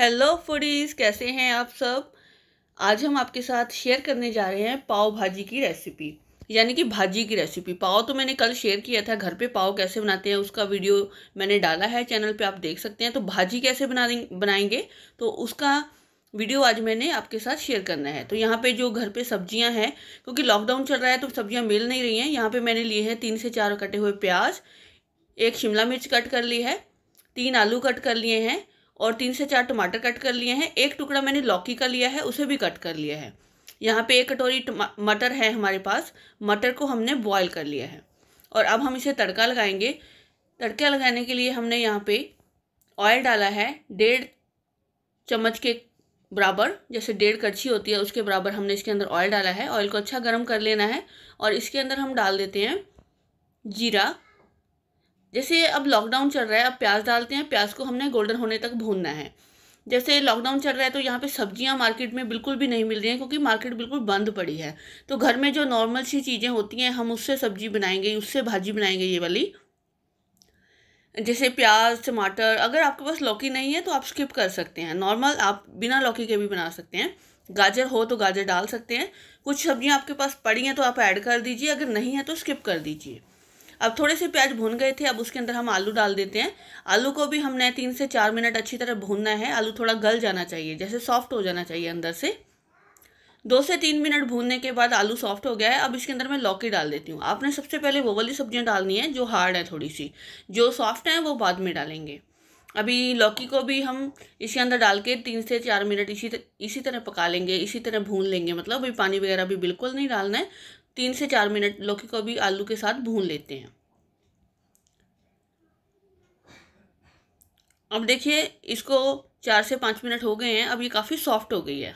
hello foodies कैसे हैं आप सब आज हम आपके साथ शेयर करने जा रहे हैं पाव भाजी की रेसिपी यानी कि भाजी की रेसिपी पाव तो मैंने कल शेयर किया था घर पे पाव कैसे बनाते हैं उसका वीडियो मैंने डाला है चैनल पे आप देख सकते हैं तो भाजी कैसे बना बनाएंगे तो उसका वीडियो आज मैंने आपके साथ शेयर करना है तो यहाँ पे जो घर पे सब्जियाँ हैं क्योंकि लॉकडाउन चल रहा है तो सब्जियाँ मिल नहीं रही हैं यहाँ पे मैंने लिए हैं तीन से चार कटे हुए प्याज एक शिमला मिर्च कट कर ली है तीन आलू कट कर लिए हैं और तीन से चार टमाटर कट कर लिए हैं एक टुकड़ा मैंने लौकी का लिया है उसे भी कट कर लिया है यहाँ पे एक कटोरी मटर है हमारे पास मटर को हमने बॉयल कर लिया है और अब हम इसे तड़का लगाएंगे तड़का लगाने के लिए हमने यहाँ पे ऑयल डाला है डेढ़ चम्मच के बराबर जैसे डेढ़ कड़छी होती है उसके बराबर हमने इसके अंदर ऑयल डाला है ऑयल को अच्छा गर्म कर लेना है और इसके अंदर हम डाल देते हैं जीरा जैसे अब लॉकडाउन चल रहा है अब प्याज डालते हैं प्याज को हमने गोल्डन होने तक भूनना है जैसे लॉकडाउन चल रहा है तो यहाँ पे सब्जियाँ मार्केट में बिल्कुल भी नहीं मिल रही हैं क्योंकि मार्केट बिल्कुल बंद पड़ी है तो घर में जो नॉर्मल सी चीज़ें होती हैं हम उससे सब्जी बनाएंगे उससे भाजी बनाएंगे ये वाली जैसे प्याज टमाटर अगर आपके पास लौकी नहीं है तो आप स्किप कर सकते हैं नॉर्मल आप बिना लौकी के भी बना सकते हैं गाजर हो तो गाजर डाल सकते हैं कुछ सब्जियां आपके पास पड़ी हैं तो आप ऐड कर दीजिए अगर नहीं है तो स्किप कर दीजिए अब थोड़े से प्याज भून गए थे अब उसके अंदर हम आलू डाल देते हैं आलू को भी हमने तीन से चार मिनट अच्छी तरह भूनना है आलू थोड़ा गल जाना चाहिए जैसे सॉफ्ट हो जाना चाहिए अंदर से दो से तीन मिनट भूनने के बाद आलू सॉफ्ट हो गया है अब इसके अंदर मैं लौकी डाल देती हूँ आपने सबसे पहले वो वाली सब्जियाँ डालनी है जो हार्ड है थोड़ी सी जो सॉफ्ट हैं वो बाद में डालेंगे अभी लौकी को भी हम इसके अंदर डाल के तीन से चार मिनट इसी तर, इसी तरह पका लेंगे इसी तरह भून लेंगे मतलब अभी पानी वगैरह भी बिल्कुल नहीं डालना है तीन से चार मिनट लौकी को भी आलू के साथ भून लेते हैं अब देखिए इसको चार से पाँच मिनट हो गए हैं अब ये काफ़ी सॉफ्ट हो गई है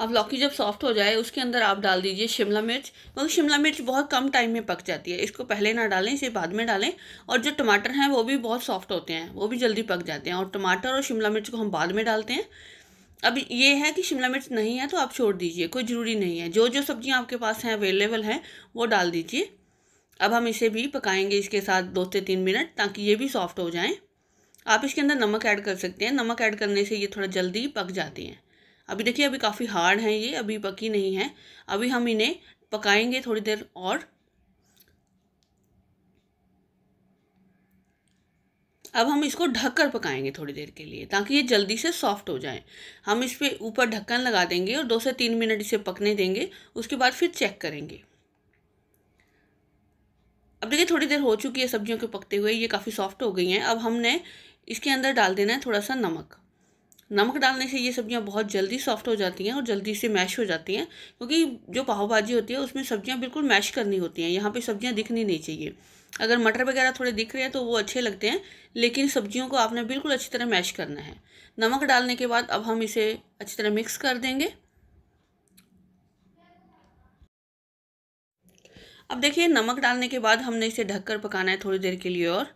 अब लौकी जब सॉफ्ट हो जाए उसके अंदर आप डाल दीजिए शिमला मिर्च क्योंकि शिमला मिर्च बहुत कम टाइम में पक जाती है इसको पहले ना डालें इसे बाद में डालें और जो टमाटर हैं वो भी बहुत सॉफ्ट होते हैं वो भी जल्दी पक जाते हैं और टमाटर और शिमला मिर्च को हम बाद में डालते हैं अब ये है कि शिमला मिर्च नहीं है तो आप छोड़ दीजिए कोई ज़रूरी नहीं है जो जो सब्जियां आपके पास हैं अवेलेबल हैं वो डाल दीजिए अब हम इसे भी पकाएंगे इसके साथ दो से तीन मिनट ताकि ये भी सॉफ्ट हो जाएं आप इसके अंदर नमक ऐड कर सकते हैं नमक ऐड करने से ये थोड़ा जल्दी पक जाती हैं अभी देखिए अभी काफ़ी हार्ड हैं ये अभी पकी नहीं है अभी हम इन्हें पकाएँगे थोड़ी देर और अब हम इसको ढक कर पकाएंगे थोड़ी देर के लिए ताकि ये जल्दी से सॉफ्ट हो जाए हम इस पर ऊपर ढक्कन लगा देंगे और दो से तीन मिनट इसे पकने देंगे उसके बाद फिर चेक करेंगे अब देखिए थोड़ी देर हो चुकी है सब्जियों के पकते हुए ये काफ़ी सॉफ्ट हो गई हैं अब हमने इसके अंदर डाल देना है थोड़ा सा नमक नमक डालने से ये सब्जियाँ बहुत जल्दी सॉफ्ट हो जाती हैं और जल्दी से मैश हो जाती हैं क्योंकि जो पाव भाजी होती है उसमें सब्जियाँ बिल्कुल मैश करनी होती हैं यहाँ पर सब्जियाँ दिखनी नहीं चाहिए अगर मटर वगैरह थोड़े दिख रहे हैं तो वो अच्छे लगते हैं लेकिन सब्जियों को आपने बिल्कुल अच्छी तरह मैश करना है नमक डालने के बाद अब हम इसे अच्छी तरह मिक्स कर देंगे अब देखिए नमक डालने के बाद हमने इसे ढककर पकाना है थोड़ी देर के लिए और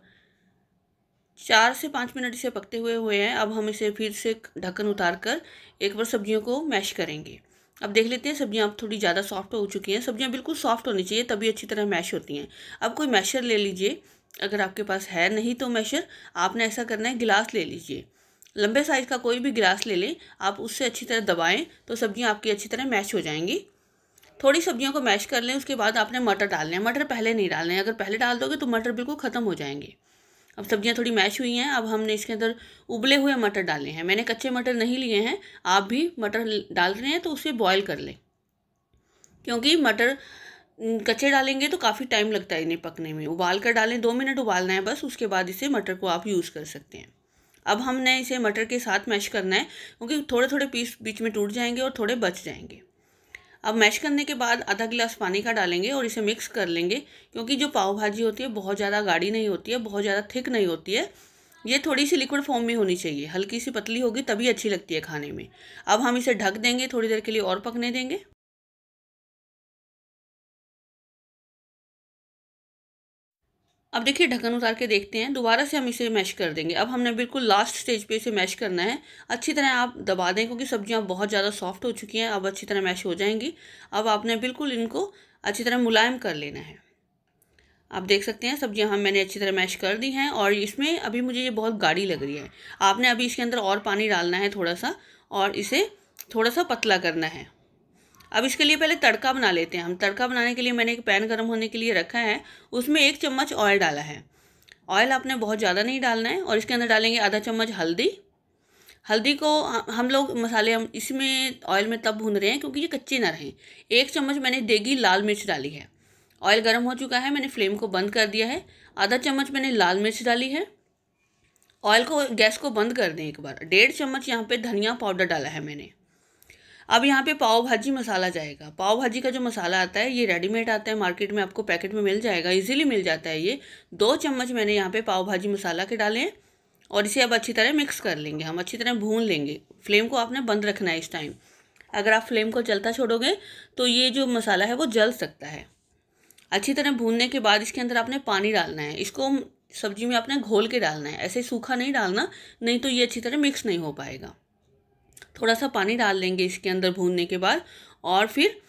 चार से पाँच मिनट इसे पकते हुए हुए हैं अब हम इसे फिर से ढक्कन उतार कर एक बार सब्जियों को मैश करेंगे अब देख लेते हैं सब्जियां अब थोड़ी ज़्यादा सॉफ्ट हो चुकी हैं सब्जियां बिल्कुल सॉफ्ट होनी चाहिए तभी अच्छी तरह मैश होती हैं अब कोई मैशर ले लीजिए अगर आपके पास है नहीं तो मैशर आपने ऐसा करना है गिलास ले लीजिए लंबे साइज़ का कोई भी गिलास ले लें आप उससे अच्छी तरह दबाएँ तो सब्जियाँ आपकी अच्छी तरह मैश हो जाएंगी थोड़ी सब्जियों को मैश कर लें उसके बाद आपने मटर डालने हैं मटर पहले नहीं डालने अगर पहले डाल दोगे तो मटर बिल्कुल ख़त्म हो जाएंगे अब सब्जियां थोड़ी मैश हुई हैं अब हमने इसके अंदर उबले हुए मटर डाले हैं मैंने कच्चे मटर नहीं लिए हैं आप भी मटर डाल रहे हैं तो उसे बॉयल कर लें क्योंकि मटर कच्चे डालेंगे तो काफ़ी टाइम लगता है इन्हें पकने में उबाल कर डालें दो मिनट उबालना है बस उसके बाद इसे मटर को आप यूज़ कर सकते हैं अब हमने इसे मटर के साथ मैश करना है क्योंकि थोड़े थोड़े पीस बीच में टूट जाएंगे और थोड़े बच जाएंगे अब मैश करने के बाद आधा गिलास पानी का डालेंगे और इसे मिक्स कर लेंगे क्योंकि जो पाव भाजी होती है बहुत ज़्यादा गाढ़ी नहीं होती है बहुत ज़्यादा थिक नहीं होती है ये थोड़ी सी लिक्विड फॉर्म में होनी चाहिए हल्की सी पतली होगी तभी अच्छी लगती है खाने में अब हम इसे ढक देंगे थोड़ी देर के लिए और पकने देंगे अब देखिए ढक्कन उतार के देखते हैं दोबारा से हम इसे मैश कर देंगे अब हमने बिल्कुल लास्ट स्टेज पे इसे मैश करना है अच्छी तरह आप दबा दें क्योंकि सब्जियां बहुत ज़्यादा सॉफ्ट हो चुकी हैं अब अच्छी तरह मैश हो जाएंगी अब आपने बिल्कुल इनको अच्छी तरह मुलायम कर लेना है आप देख सकते हैं सब्जियां हम मैंने अच्छी तरह मैश कर दी हैं और इसमें अभी मुझे ये बहुत गाढ़ी लग रही है आपने अभी इसके अंदर और पानी डालना है थोड़ा सा और इसे थोड़ा सा पतला करना है अब इसके लिए पहले तड़का बना लेते हैं हम तड़का बनाने के लिए मैंने एक पैन गर्म होने के लिए रखा है उसमें एक चम्मच ऑयल डाला है ऑयल आपने बहुत ज़्यादा नहीं डालना है और इसके अंदर डालेंगे आधा चम्मच हल्दी हल्दी को हम लोग मसाले हम इसमें ऑयल में तब भून रहे हैं क्योंकि ये कच्चे ना रहें एक चम्मच मैंने देगी लाल मिर्च डाली है ऑयल गर्म हो चुका है मैंने फ्लेम को बंद कर दिया है आधा चम्मच मैंने लाल मिर्च डाली है ऑयल को गैस को बंद कर दें एक बार डेढ़ चम्मच यहाँ पे धनिया पाउडर डाला है मैंने अब यहाँ पे पाव भाजी मसाला जाएगा पाव भाजी का जो मसाला आता है ये रेडीमेड आता है मार्केट में आपको पैकेट में मिल जाएगा इजीली मिल जाता है ये दो चम्मच मैंने यहाँ पे पाव भाजी मसाला के डाले हैं और इसे अब अच्छी तरह मिक्स कर लेंगे हम अच्छी तरह भून लेंगे फ्लेम को आपने बंद रखना है इस टाइम अगर आप फ्लेम को चलता छोड़ोगे तो ये जो मसाला है वो जल सकता है अच्छी तरह भूनने के बाद इसके अंदर आपने पानी डालना है इसको सब्जी में आपने घोल के डालना है ऐसे सूखा नहीं डालना नहीं तो ये अच्छी तरह मिक्स नहीं हो पाएगा थोड़ा सा पानी डाल देंगे इसके अंदर भूनने के बाद और फिर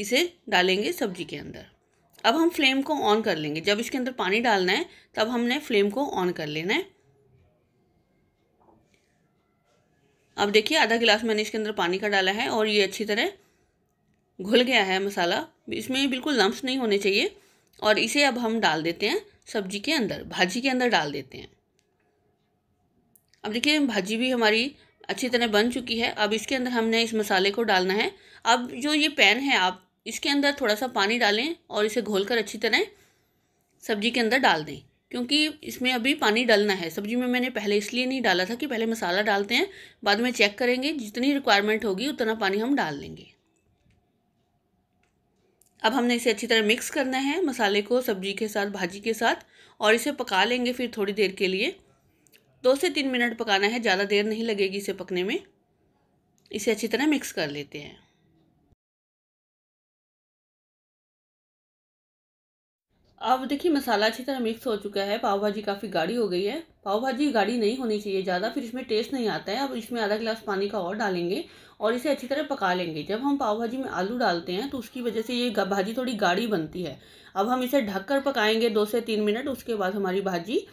इसे डालेंगे सब्जी के अंदर अब हम फ्लेम को ऑन कर लेंगे जब इसके अंदर पानी डालना है तब हमने फ्लेम को ऑन कर लेना है अब देखिए आधा गिलास मैंने इसके अंदर पानी का डाला है और ये अच्छी तरह घुल गया है मसाला इसमें बिल्कुल लम्ब नहीं होने चाहिए और इसे अब हम डाल देते हैं सब्जी के अंदर भाजी के अंदर डाल देते हैं अब देखिए भाजी भी हमारी अच्छी तरह बन चुकी है अब इसके अंदर हमने इस मसाले को डालना है अब जो ये पैन है आप इसके अंदर थोड़ा सा पानी डालें और इसे घोल कर अच्छी तरह सब्जी के अंदर डाल दें क्योंकि इसमें अभी पानी डालना है सब्जी में मैंने पहले इसलिए नहीं डाला था कि पहले मसाला डालते हैं बाद में चेक करेंगे जितनी रिक्वायरमेंट होगी उतना पानी हम डाल लेंगे अब हमने इसे अच्छी तरह मिक्स करना है मसाले को सब्जी के साथ भाजी के साथ और इसे पका लेंगे फिर थोड़ी देर के लिए दो से तीन मिनट पकाना है ज़्यादा देर नहीं लगेगी इसे पकने में इसे अच्छी तरह मिक्स कर लेते हैं अब देखिए मसाला अच्छी तरह मिक्स हो चुका है पाव भाजी काफ़ी गाढ़ी हो गई है पाव भाजी गाढ़ी नहीं होनी चाहिए ज़्यादा फिर इसमें टेस्ट नहीं आता है अब इसमें आधा गिलास पानी का और डालेंगे और इसे अच्छी तरह पका लेंगे जब हम पाव भाजी में आलू डालते हैं तो उसकी वजह से ये भाजी थोड़ी गाढ़ी बनती है अब हम इसे कर पकाएंगे दो से तीन मिनट उसके बाद हमारी भाजी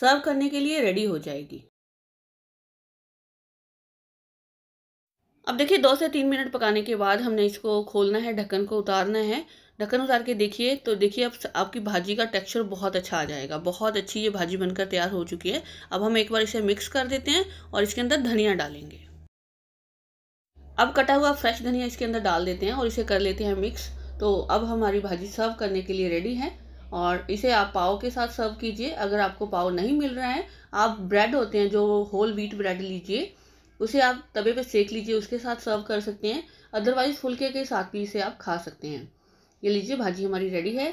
सर्व करने के लिए रेडी हो जाएगी अब देखिए दो से तीन मिनट पकाने के बाद हमने इसको खोलना है ढक्कन को उतारना है ढक्कन उतार के देखिए तो देखिए अब आपकी भाजी का टेक्सचर बहुत अच्छा आ जाएगा बहुत अच्छी ये भाजी बनकर तैयार हो चुकी है अब हम एक बार इसे मिक्स कर देते हैं और इसके अंदर धनिया डालेंगे अब कटा हुआ फ्रेश धनिया इसके अंदर डाल देते हैं और इसे कर लेते हैं मिक्स तो अब हमारी भाजी सर्व करने के लिए रेडी है और इसे आप पाव के साथ सर्व कीजिए अगर आपको पाव नहीं मिल रहा है आप ब्रेड होते हैं जो होल व्हीट ब्रेड लीजिए उसे आप तवे पे सेक लीजिए उसके साथ सर्व कर सकते हैं अदरवाइज़ फुलके के साथ भी इसे आप खा सकते हैं ये लीजिए भाजी हमारी रेडी है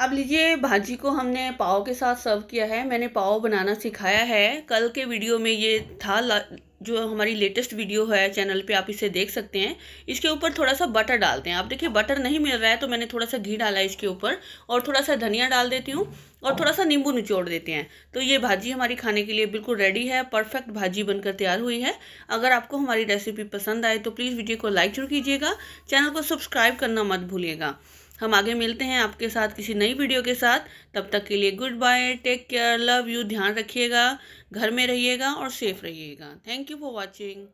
अब लीजिए भाजी को हमने पाव के साथ सर्व किया है मैंने पाव बनाना सिखाया है कल के वीडियो में ये था जो हमारी लेटेस्ट वीडियो है चैनल पे आप इसे देख सकते हैं इसके ऊपर थोड़ा सा बटर डालते हैं आप देखिए बटर नहीं मिल रहा है तो मैंने थोड़ा सा घी डाला इसके ऊपर और थोड़ा सा धनिया डाल देती हूँ और थोड़ा सा नींबू निचोड़ देते हैं तो ये भाजी हमारी खाने के लिए बिल्कुल रेडी है परफेक्ट भाजी बनकर तैयार हुई है अगर आपको हमारी रेसिपी पसंद आए तो प्लीज़ वीडियो को लाइक जरूर कीजिएगा चैनल को सब्सक्राइब करना मत भूलिएगा हम आगे मिलते हैं आपके साथ किसी नई वीडियो के साथ तब तक के लिए good bye take care love you ध्यान रखिएगा घर में रहिएगा और सेफ रहिएगा थैंक यू फॉर वॉचिंग